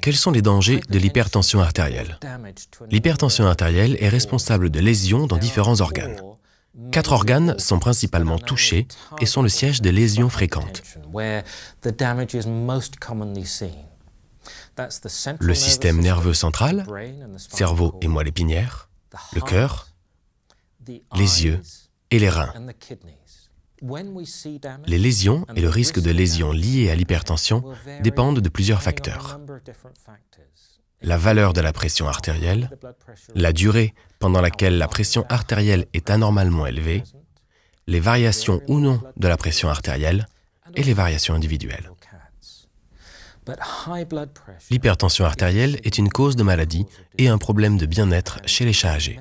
Quels sont les dangers de l'hypertension artérielle L'hypertension artérielle est responsable de lésions dans différents organes. Quatre organes sont principalement touchés et sont le siège de lésions fréquentes. Le système nerveux central, cerveau et moelle épinière, le cœur, les yeux et les reins. Les lésions et le risque de lésions liées à l'hypertension dépendent de plusieurs facteurs. La valeur de la pression artérielle, la durée pendant laquelle la pression artérielle est anormalement élevée, les variations ou non de la pression artérielle et les variations individuelles. L'hypertension artérielle est une cause de maladie et un problème de bien-être chez les chats âgés.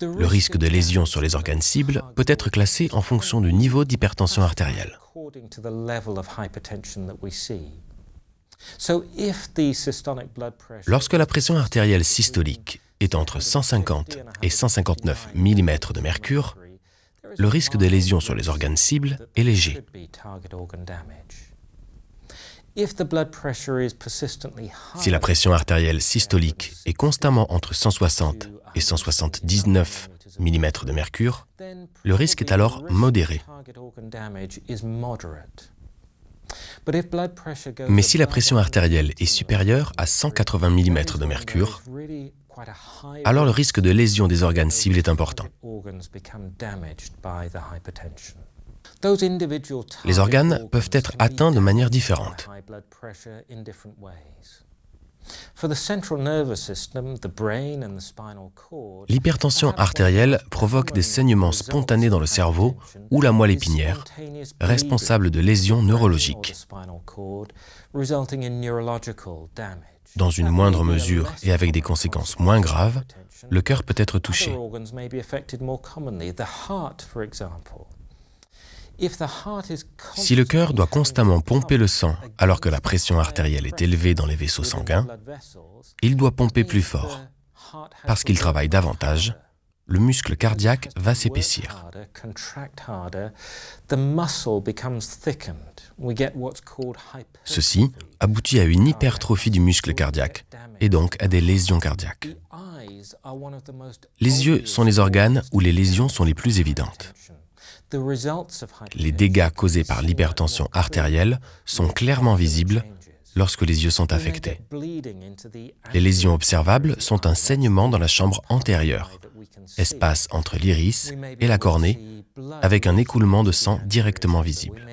Le risque de lésion sur les organes cibles peut être classé en fonction du niveau d'hypertension artérielle. Lorsque la pression artérielle systolique est entre 150 et 159 mm de mercure, le risque de lésion sur les organes cibles est léger. Si la pression artérielle systolique est constamment entre 160 et 179 mm de mercure, le risque est alors modéré. Mais si la pression artérielle est supérieure à 180 mm de mercure, alors le risque de lésion des organes cibles est important. Les organes peuvent être atteints de manière différente. L'hypertension artérielle provoque des saignements spontanés dans le cerveau ou la moelle épinière, responsables de lésions neurologiques. Dans une moindre mesure et avec des conséquences moins graves, le cœur peut être touché. Si le cœur doit constamment pomper le sang alors que la pression artérielle est élevée dans les vaisseaux sanguins, il doit pomper plus fort. Parce qu'il travaille davantage, le muscle cardiaque va s'épaissir. Ceci aboutit à une hypertrophie du muscle cardiaque et donc à des lésions cardiaques. Les yeux sont les organes où les lésions sont les plus évidentes. Les dégâts causés par l'hypertension artérielle sont clairement visibles lorsque les yeux sont affectés. Les lésions observables sont un saignement dans la chambre antérieure, espace entre l'iris et la cornée, avec un écoulement de sang directement visible.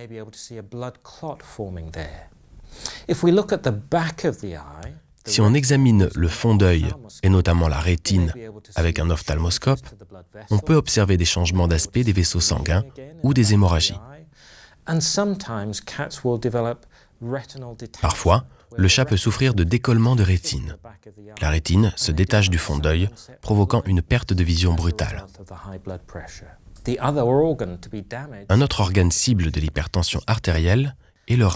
Si on examine le fond d'œil, et notamment la rétine, avec un ophtalmoscope, on peut observer des changements d'aspect des vaisseaux sanguins ou des hémorragies. Parfois, le chat peut souffrir de décollement de rétine. La rétine se détache du fond d'œil, provoquant une perte de vision brutale. Un autre organe cible de l'hypertension artérielle le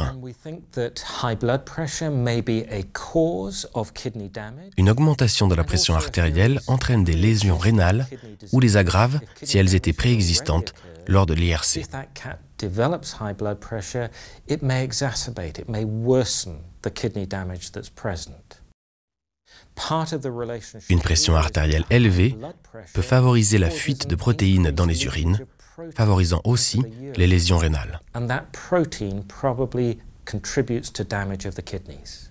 Une augmentation de la pression artérielle entraîne des lésions rénales ou les aggrave si elles étaient préexistantes lors de l'IRC. Une pression artérielle élevée peut favoriser la fuite de protéines dans les urines, favorisant aussi les lésions rénales. And that protein probably contributes to damage of the kidneys.